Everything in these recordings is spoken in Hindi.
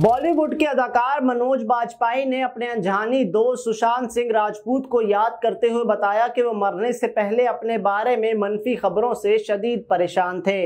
बॉलीवुड के अदाकार मनोज बाजपेयी ने अपने अनजानी दोस्त सुशांत सिंह राजपूत को याद करते हुए बताया कि वो मरने से पहले अपने बारे में मनफी खबरों से शदीद परेशान थे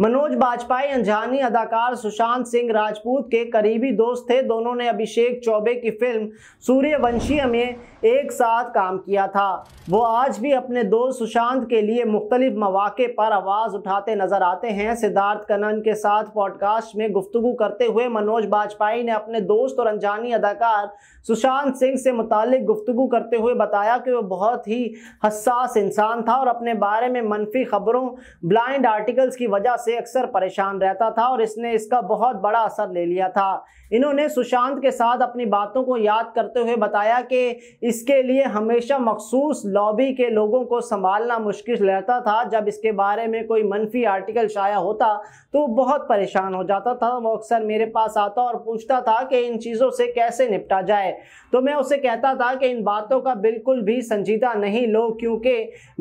मनोज बाजपेयी अनजानी अदाकार सुशांत सिंह राजपूत के करीबी दोस्त थे दोनों ने अभिषेक चौबे की फिल्म सूर्यवंशी में एक साथ काम किया था वो आज भी अपने दोस्त सुशांत के लिए मुख्तलिफ मौाक़े पर आवाज़ उठाते नजर आते हैं सिद्धार्थ कनन के साथ पॉडकास्ट में गुफ्तु करते हुए मनोज बाज वाजपेयी ने अपने दोस्त और अनजानी अदाकार सुशांत सिंह से मुतालिक गुफ्तु करते हुए बताया कि वह बहुत ही हसास इंसान था और अपने बारे में मनफी खबरों ब्लाइंड आर्टिकल्स की वजह से अक्सर परेशान रहता था और इसने इसका बहुत बड़ा असर ले लिया था इन्होंने सुशांत के साथ अपनी बातों को याद करते हुए बताया कि इसके लिए हमेशा मखसूस लॉबी के लोगों को संभालना मुश्किल रहता था जब इसके बारे में कोई मनफी आर्टिकल शाया होता तो बहुत परेशान हो जाता था वो अक्सर मेरे पास आता और पूछता था कि इन चीज़ों से कैसे निपटा जाए तो मैं उसे कहता था कि इन बातों का बिल्कुल भी संजीदा नहीं लो क्योंकि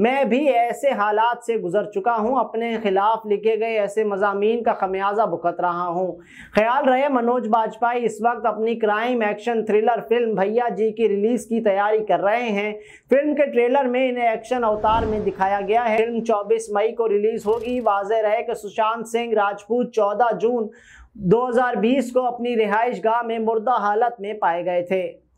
मैं भी ऐसे हालात से गुजर चुका हूँ अपने खिलाफ लिखे गए ऐसे मजामी का खमियाजा भुगत रहा हूँ ख्याल रहे मनोज बाजपेयी इस वक्त अपनी क्राइम एक्शन थ्रिलर फिल्म भैया जी की रिलीज की तैयारी कर रहे हैं फिल्म के ट्रेलर में इन्हें एक्शन अवतार में दिखाया गया है फिल्म 24 मई को रिलीज होगी वाजह रहे कि सुशांत सिंह राजपूत 14 जून 2020 को अपनी रिहाइश गाह में मुर्दा हालत में पाए गए थे